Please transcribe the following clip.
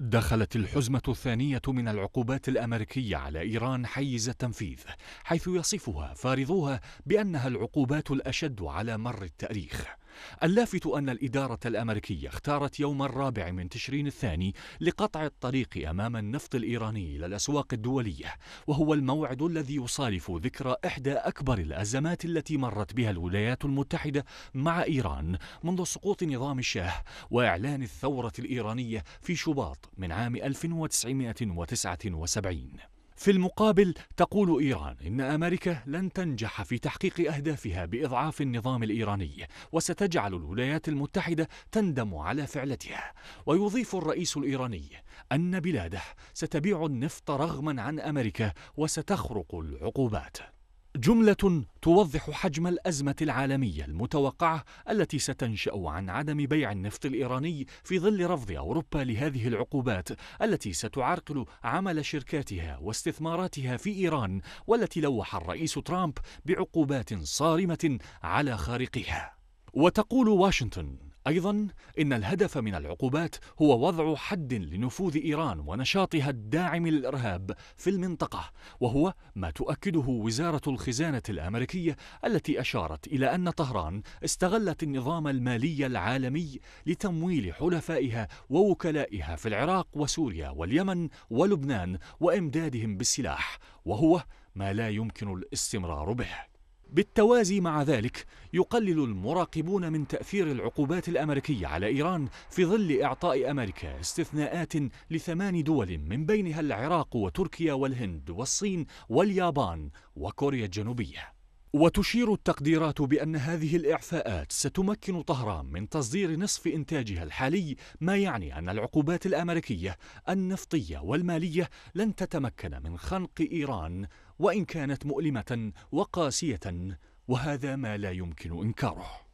دخلت الحزمة الثانية من العقوبات الأمريكية على إيران حيز التنفيذ، حيث يصفها فارضوها بأنها العقوبات الأشد على مر التاريخ. اللافت أن الإدارة الأمريكية اختارت يوم الرابع من تشرين الثاني لقطع الطريق أمام النفط الإيراني إلى الأسواق الدولية وهو الموعد الذي يصالف ذكرى إحدى أكبر الأزمات التي مرت بها الولايات المتحدة مع إيران منذ سقوط نظام الشاه وإعلان الثورة الإيرانية في شباط من عام 1979 في المقابل تقول إيران إن أمريكا لن تنجح في تحقيق أهدافها بإضعاف النظام الإيراني وستجعل الولايات المتحدة تندم على فعلتها ويضيف الرئيس الإيراني أن بلاده ستبيع النفط رغما عن أمريكا وستخرق العقوبات جملة توضح حجم الأزمة العالمية المتوقعة التي ستنشأ عن عدم بيع النفط الإيراني في ظل رفض أوروبا لهذه العقوبات التي ستعرقل عمل شركاتها واستثماراتها في إيران والتي لوح الرئيس ترامب بعقوبات صارمة على خارقها وتقول واشنطن أيضا إن الهدف من العقوبات هو وضع حد لنفوذ إيران ونشاطها الداعم للإرهاب في المنطقة وهو ما تؤكده وزارة الخزانة الأمريكية التي أشارت إلى أن طهران استغلت النظام المالي العالمي لتمويل حلفائها ووكلائها في العراق وسوريا واليمن ولبنان وإمدادهم بالسلاح وهو ما لا يمكن الاستمرار به بالتوازي مع ذلك يقلل المراقبون من تأثير العقوبات الأمريكية على إيران في ظل إعطاء أمريكا استثناءات لثمان دول من بينها العراق وتركيا والهند والصين واليابان وكوريا الجنوبية وتشير التقديرات بأن هذه الإعفاءات ستمكن طهران من تصدير نصف إنتاجها الحالي ما يعني أن العقوبات الأمريكية النفطية والمالية لن تتمكن من خنق إيران وإن كانت مؤلمة وقاسية وهذا ما لا يمكن إنكاره